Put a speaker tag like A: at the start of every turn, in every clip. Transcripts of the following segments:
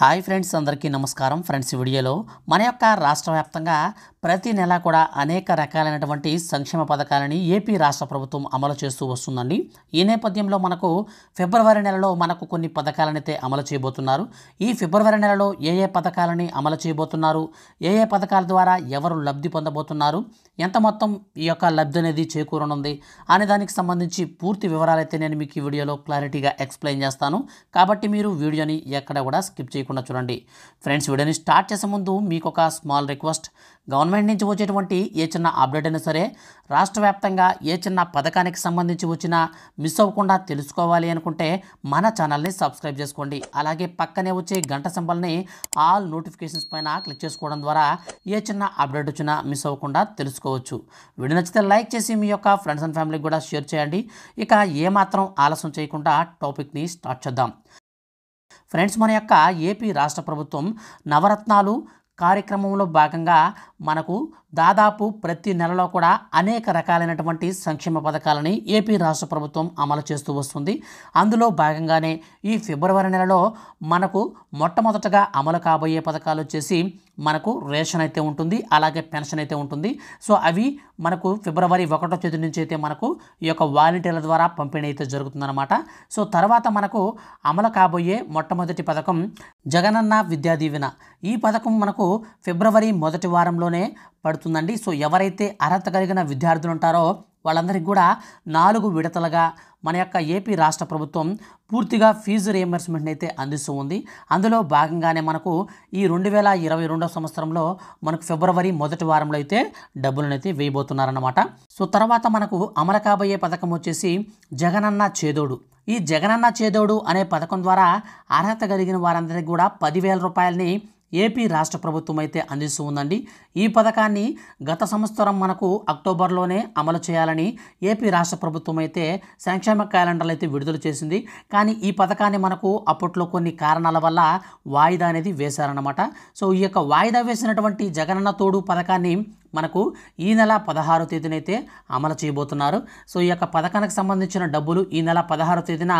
A: hi friends అందరికీ నమస్కారం friends వీడియోలో మన యొక్క రాష్ట్ర వ్యాప్తంగా ప్రతి నెల కూడా అనేక రకాలైనటువంటి సంక్షేమ పథకాలని ఏపీ రాష్ట్ర ప్రభుత్వం అమలు చేస్తూ వస్తుందండి ఈ నేపథ్యంలో మనకు ఫిబ్రవరి నెలలో మనకు కొన్ని పథకాలనైతే అమలు చేయబోతున్నారు ఈ ఫిబ్రవరి నెలలో ఏ ఏ పథకాలని అమలు చేయబోతున్నారు ఏ ఏ పథకాల ద్వారా ఎవరు లబ్ధి పొందబోతున్నారు ఎంత మొత్తం ఈ యొక్క లబ్ధి అనేది చేకూరనుంది అనే దానికి సంబంధించి పూర్తి వివరాలైతే నేను మీకు ఈ వీడియోలో క్లారిటీగా ఎక్స్ప్లెయిన్ చేస్తాను కాబట్టి మీరు వీడియోని ఎక్కడ కూడా స్కిప్ చేయకూడదు చేయకుండా చూడండి ఫ్రెండ్స్ వీడియోని స్టార్ట్ చేసే ముందు మీకు ఒక స్మాల్ రిక్వెస్ట్ గవర్నమెంట్ నుంచి వచ్చేటువంటి ఏ చిన్న అప్డేట్ అయినా సరే రాష్ట్ర వ్యాప్తంగా ఏ చిన్న పథకానికి సంబంధించి వచ్చినా మిస్ అవ్వకుండా తెలుసుకోవాలి అనుకుంటే మన ఛానల్ని సబ్స్క్రైబ్ చేసుకోండి అలాగే పక్కనే వచ్చే గంట సింబల్ని ఆల్ నోటిఫికేషన్స్ పైన క్లిక్ చేసుకోవడం ద్వారా ఏ చిన్న అప్డేట్ వచ్చినా మిస్ అవ్వకుండా తెలుసుకోవచ్చు వీడియో నచ్చితే లైక్ చేసి మీ యొక్క ఫ్రెండ్స్ అండ్ ఫ్యామిలీకి కూడా షేర్ చేయండి ఇక ఏమాత్రం ఆలస్యం చేయకుండా టాపిక్ని స్టార్ట్ చేద్దాం ఫ్రెండ్స్ మన యొక్క ఏపీ రాష్ట్ర ప్రభుత్వం నవరత్నాలు కార్యక్రమంలో భాగంగా మనకు దాదాపు ప్రతి నెలలో కూడా అనేక రకాలైనటువంటి సంక్షేమ పథకాలని ఏపీ రాష్ట్ర ప్రభుత్వం అమలు చేస్తూ వస్తుంది అందులో భాగంగానే ఈ ఫిబ్రవరి నెలలో మనకు మొట్టమొదటగా అమలు కాబోయే పథకాలు వచ్చేసి మనకు రేషన్ అయితే ఉంటుంది అలాగే పెన్షన్ అయితే ఉంటుంది సో అవి మనకు ఫిబ్రవరి ఒకటో తేదీ నుంచి అయితే మనకు ఈ యొక్క వాలంటీర్ల ద్వారా పంపిణీ అయితే జరుగుతుందన్నమాట సో తర్వాత మనకు అమలు కాబోయే మొట్టమొదటి పథకం జగనన్న విద్యా దీవెన ఈ పథకం మనకు ఫిబ్రవరి మొదటి వారంలోనే పడుతుందండి సో ఎవరైతే అర్హత కలిగిన విద్యార్థులు ఉంటారో వాళ్ళందరికీ కూడా నాలుగు విడతలుగా మన యొక్క ఏపీ రాష్ట్ర ప్రభుత్వం పూర్తిగా ఫీజు రియంబర్స్మెంట్ని అయితే అందిస్తూ ఉంది అందులో భాగంగానే మనకు ఈ రెండు వేల ఇరవై రెండవ సంవత్సరంలో మనకు ఫిబ్రవరి మొదటి వారంలో అయితే డబ్బులను అయితే వేయబోతున్నారన్నమాట సో తర్వాత మనకు అమలు కాబోయే పథకం వచ్చేసి జగనన్న చేదోడు ఈ జగనన్న చేదోడు అనే పథకం ద్వారా అర్హత కలిగిన వారందరికీ కూడా పదివేల రూపాయలని ఏపీ రాష్ట్ర ప్రభుత్వం అయితే అందిస్తూ ఉందండి ఈ పథకాన్ని గత సంవత్సరం మనకు అక్టోబర్లోనే అమలు చేయాలని ఏపీ రాష్ట్ర ప్రభుత్వం అయితే సంక్షేమ క్యాలెండర్లు అయితే విడుదల చేసింది కానీ ఈ పథకాన్ని మనకు అప్పట్లో కొన్ని కారణాల వల్ల వాయిదా అనేది వేశారనమాట సో ఈ యొక్క వాయిదా వేసినటువంటి జగనన్న తోడు పథకాన్ని మనకు ఈ నెల పదహారో తేదీనైతే అమలు చేయబోతున్నారు సో ఈ యొక్క పథకానికి సంబంధించిన డబ్బులు ఈ నెల పదహారో తేదీన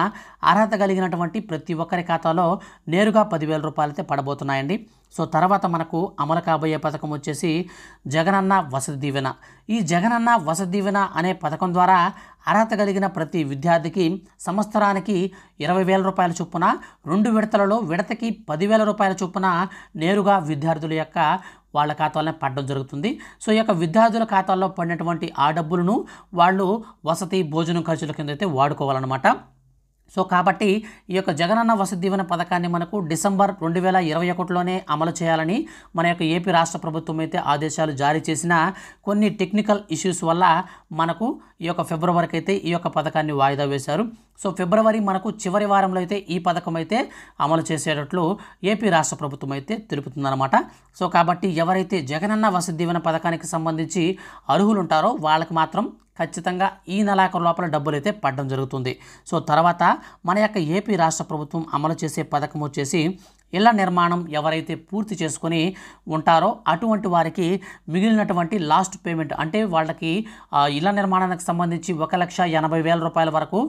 A: అర్హత కలిగినటువంటి ప్రతి ఒక్కరి ఖాతాలో నేరుగా పదివేల రూపాయలైతే పడబోతున్నాయండి సో తర్వాత మనకు అమలు కాబోయే పథకం వచ్చేసి జగనన్న వసతి దీవెన ఈ జగనన్న వసతి దీవెన అనే పథకం ద్వారా అర్హత కలిగిన ప్రతి విద్యార్థికి సంవత్సరానికి ఇరవై వేల రూపాయల చొప్పున రెండు విడతలలో విడతకి పదివేల రూపాయల చొప్పున నేరుగా విద్యార్థుల యొక్క వాళ్ళ ఖాతాలోనే పడడం జరుగుతుంది సో ఈ యొక్క విద్యార్థుల ఖాతాల్లో పడినటువంటి ఆ డబ్బులను వాళ్ళు వసతి భోజనం ఖర్చుల కింద అయితే వాడుకోవాలన్నమాట సో కాబట్టి ఈ యొక్క జగనన్న వసతిదీవెన పథకాన్ని మనకు డిసెంబర్ రెండు వేల ఇరవై ఒకటిలోనే అమలు చేయాలని మన యొక్క ఏపీ రాష్ట్ర ప్రభుత్వం అయితే ఆదేశాలు జారీ చేసిన కొన్ని టెక్నికల్ ఇష్యూస్ వల్ల మనకు ఈ యొక్క ఫిబ్రవరికి అయితే ఈ యొక్క పథకాన్ని వాయిదా వేశారు సో ఫిబ్రవరి మనకు చివరి వారంలో అయితే ఈ పథకం అయితే అమలు చేసేటట్లు ఏపీ రాష్ట్ర ప్రభుత్వం అయితే తెలుపుతుందన్నమాట సో కాబట్టి ఎవరైతే జగనన్న వసతి దీవెన పథకానికి సంబంధించి అర్హులుంటారో వాళ్ళకి మాత్రం ఖచ్చితంగా ఈ నెలాఖరు లోపల డబ్బులు అయితే పడడం జరుగుతుంది సో తర్వాత మన యొక్క ఏపీ రాష్ట్ర ప్రభుత్వం అమలు చేసే పథకం వచ్చేసి ఇళ్ల నిర్మాణం ఎవరైతే పూర్తి చేసుకొని ఉంటారో అటువంటి వారికి మిగిలినటువంటి లాస్ట్ పేమెంట్ అంటే వాళ్ళకి ఇళ్ల నిర్మాణానికి సంబంధించి ఒక లక్ష ఎనభై వేల రూపాయల వరకు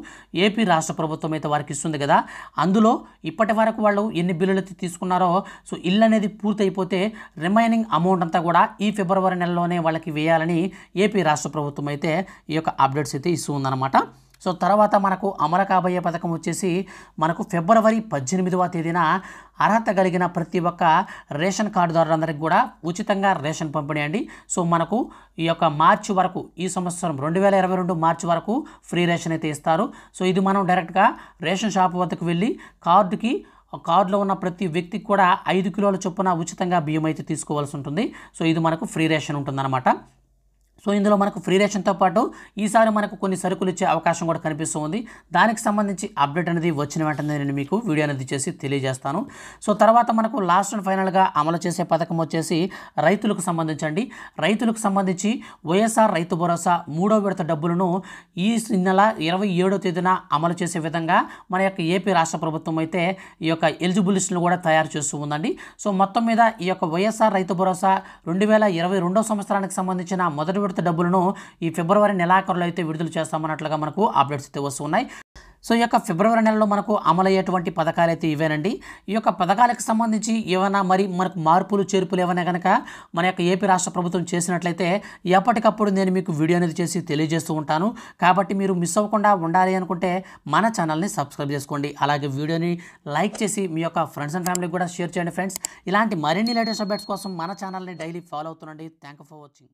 A: ఏపీ రాష్ట్ర ప్రభుత్వం అయితే వారికి ఇస్తుంది కదా అందులో ఇప్పటి వరకు వాళ్ళు ఎన్ని బిల్లులు తీసుకున్నారో సో ఇల్లు అనేది పూర్తి అయిపోతే రిమైనింగ్ అమౌంట్ అంతా కూడా ఈ ఫిబ్రవరి నెలలోనే వాళ్ళకి వేయాలని ఏపీ రాష్ట్ర ప్రభుత్వం అయితే ఈ యొక్క అప్డేట్స్ అయితే ఇస్తుందన్నమాట సో తర్వాత మనకు అమలు కాబోయే పథకం వచ్చేసి మనకు ఫిబ్రవరి పద్దెనిమిదవ తేదీన అర్హత కలిగిన ప్రతి ఒక్క రేషన్ కార్డుదారులందరికీ కూడా ఉచితంగా రేషన్ పంపిణీ అండి సో మనకు ఈ యొక్క మార్చి వరకు ఈ సంవత్సరం రెండు వేల ఇరవై రెండు మార్చి వరకు ఫ్రీ రేషన్ అయితే ఇస్తారు సో ఇది మనం డైరెక్ట్గా రేషన్ షాప్ వద్దకు వెళ్ళి కార్డుకి కార్డులో ఉన్న ప్రతి వ్యక్తికి కూడా ఐదు కిలోల చొప్పున ఉచితంగా బియ్యం అయితే తీసుకోవాల్సి ఉంటుంది సో ఇది మనకు ఫ్రీ రేషన్ ఉంటుందన్నమాట సో ఇందులో మనకు ఫ్రీ రేషన్తో పాటు ఈసారి మనకు కొన్ని సరుకులు ఇచ్చే అవకాశం కూడా కనిపిస్తూ ఉంది దానికి సంబంధించి అప్డేట్ అనేది వచ్చిన వెంటనే నేను మీకు వీడియో అనేది చేసి తెలియజేస్తాను సో తర్వాత మనకు లాస్ట్ అండ్ ఫైనల్గా అమలు చేసే పథకం వచ్చేసి రైతులకు సంబంధించండి రైతులకు సంబంధించి వైఎస్ఆర్ రైతు భరోసా మూడో విడత డబ్బులను ఈ నెల ఇరవై ఏడో తేదీన అమలు చేసే విధంగా మన యొక్క ఏపీ రాష్ట్ర ప్రభుత్వం అయితే ఈ యొక్క ఎలిజిబుల్ లిస్టును కూడా తయారు చేస్తూ ఉందండి సో మొత్తం మీద ఈ యొక్క వైఎస్ఆర్ రైతు భరోసా రెండు వేల ఇరవై రెండో సంవత్సరానికి సంబంధించిన మొదటి సంపూర్తి డబ్బులను ఈ ఫిబ్రవరి నెలాఖరులో అయితే విడుదల చేస్తామన్నట్లుగా మనకు అప్డేట్స్ అయితే వస్తున్నాయి సో ఈ యొక్క ఫిబ్రవరి నెలలో మనకు అమలయ్యేటువంటి పథకాలు అయితే ఇవేనండి ఈ యొక్క పథకాలకు సంబంధించి ఏమైనా మరి మనకు మార్పులు చేర్పులు ఏమైనా కనుక మన యొక్క ఏపీ రాష్ట్ర ప్రభుత్వం చేసినట్లయితే ఎప్పటికప్పుడు నేను మీకు వీడియో అనేది చేసి తెలియజేస్తూ ఉంటాను కాబట్టి మీరు మిస్ అవ్వకుండా ఉండాలి అనుకుంటే మన ఛానల్ని సబ్స్క్రైబ్ చేసుకోండి అలాగే వీడియోని లైక్ చేసి మీ యొక్క ఫ్రెండ్స్ అండ్ ఫ్యామిలీకి కూడా షేర్ చేయండి ఫ్రెండ్స్ ఇలాంటి మరిన్ని లేటెస్ట్ అప్డేట్స్ కోసం మన ఛానల్ని డైలీ ఫాలో అవుతుండండి థ్యాంక్ ఫర్ వాచింగ్